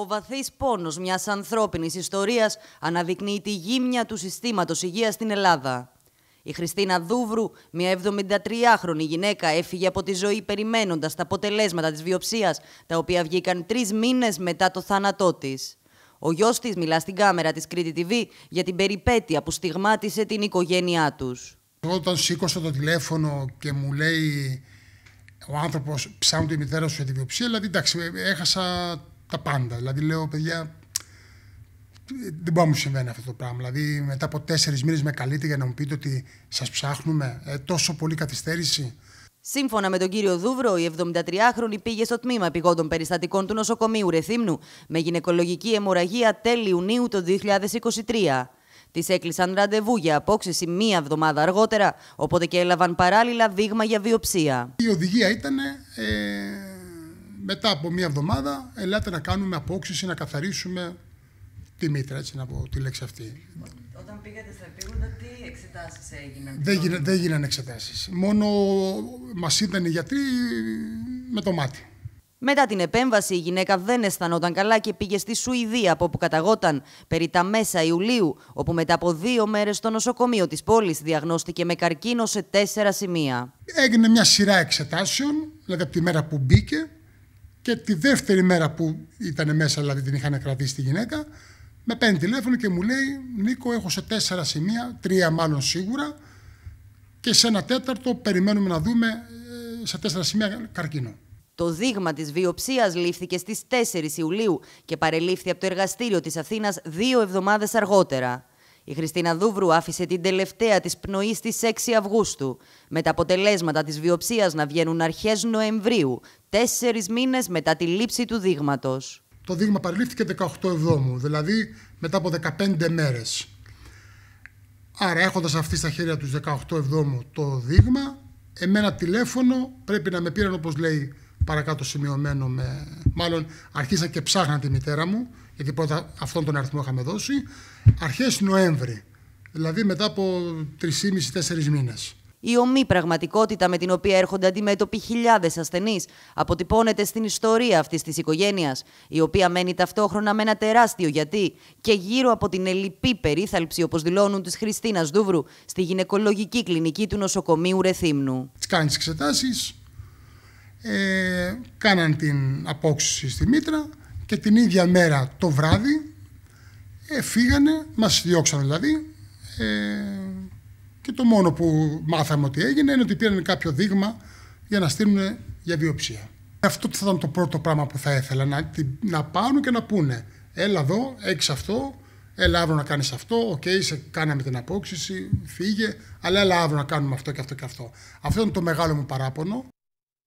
Ο βαθύς πόνος μιας ανθρώπινης ιστορίας αναδεικνύει τη γύμνια του συστήματος υγείας στην Ελλάδα. Η Χριστίνα Δούβρου, μια 73χρονη γυναίκα, έφυγε από τη ζωή περιμένοντας τα αποτελέσματα της βιοψίας, τα οποία βγήκαν τρεις μήνες μετά το θάνατό της. Ο γιος της μιλά στην κάμερα της Κρήτη TV για την περιπέτεια που στιγμάτισε την οικογένειά τους. Όταν σήκωσα το τηλέφωνο και μου λέει ο άνθρωπος ψάχνει τη μητέρα σου για τη βιοψία, δηλαδή εντάξει, έχασα τα πάντα. Δηλαδή λέω, παιδιά, δεν μπορεί να μου συμβαίνει αυτό το πράγμα. Δηλαδή, μετά από τέσσερις μήνες με καλείτε για να μου πείτε ότι σας ψάχνουμε ε, τόσο πολύ καθυστέρηση. Σύμφωνα με τον κύριο Δούβρο, η 73χρονη πήγε στο τμήμα επιγόντων περιστατικών του νοσοκομείου Ρεθύμνου με γυναικολογική αιμορραγία τέλη Ιουνίου το 2023. Της έκλεισαν ραντεβού για απόξυση μία εβδομάδα αργότερα, οπότε και έλαβαν παράλληλα δείγμα για βιοψία. Η οδηγία ήταν ε, μετά από μία εβδομάδα, ελάτε να κάνουμε απόξηση, να καθαρίσουμε τη μήτρα, έτσι να πω τη λέξη αυτή. Όταν πήγατε στα επίγοντα, τι εξετάσεις έγιναν. Δεν, γίνα, δεν γίνανε εξετάσεις. Μόνο μας ήταν οι γιατροί με το μάτι. Μετά την επέμβαση, η γυναίκα δεν αισθανόταν καλά και πήγε στη Σουηδία, από όπου καταγόταν περί τα μέσα Ιουλίου, όπου μετά από δύο μέρες στο νοσοκομείο της πόλης διαγνώστηκε με καρκίνο σε τέσσερα σημεία. Έγινε μια σειρά εξετάσεων, δηλαδή από τη μέρα που μπήκε, και τη δεύτερη μέρα που ήταν μέσα, δηλαδή την είχαν κρατήσει τη γυναίκα, με παίρνει τηλέφωνο και μου λέει: Νίκο, έχω σε τέσσερα σημεία, τρία μάλλον σίγουρα, και σε ένα τέταρτο περιμένουμε να δούμε ε, σε τέσσερα σημεία καρκίνο. Το δείγμα της βιοψίας λήφθηκε στις 4 Ιουλίου και παρελήφθη από το εργαστήριο της Αθήνας δύο εβδομάδες αργότερα. Η Χριστίνα Δούβρου άφησε την τελευταία της πνοής στις 6 Αυγούστου, με τα αποτελέσματα της βιοψίας να βγαίνουν αρχές Νοεμβρίου, τέσσερις μήνες μετά τη λήψη του δείγματος. Το δείγμα παρελήφθηκε 18 Εβδόμου, δηλαδή μετά από 15 μέρες. Άρα έχοντας αυτή στα χέρια τους 18 Εβδόμου το δείγμα, εμένα τηλέφωνο πρέπει να με πήραν όπως λέει παρακάτω σημειωμένο με. Μάλλον αρχίσα και ψάχνα τη μητέρα μου, γιατί πρώτα αυτόν τον αριθμό είχαμε δώσει, αρχές Νοέμβρη. Δηλαδή μετά από 3,5-4 μήνες. Η ομή πραγματικότητα με την οποία έρχονται αντιμέτωποι χιλιάδες ασθενείς αποτυπώνεται στην ιστορία αυτής της οικογένειας, η οποία μένει ταυτόχρονα με ένα τεράστιο γιατί και γύρω από την ελληπή περίθαλψη, όπως δηλώνουν της Χριστίνας Δούβρου στη γυναικολογική κλινική του νοσοκομείου Ρεθύμνου. Τι κάνει εξετάσεις, ε, κάναν την απόξυση στη Μήτρα και την ίδια μέρα το βράδυ ε, φύγανε, μας διώξαν δηλαδή ε, και το μόνο που μάθαμε ότι έγινε είναι ότι πήραν κάποιο δείγμα για να στείλουν για βιοψία. Αυτό θα ήταν το πρώτο πράγμα που θα ήθελα, να, να και να πούνε έλα εδώ, έχεις αυτό, έλα αύριο να κάνεις αυτό, οκ, okay, σε κάναμε την απόξυση, φύγε, αλλά έλα αύριο να κάνουμε αυτό και αυτό και αυτό. Αυτό ήταν το μεγάλο μου παράπονο.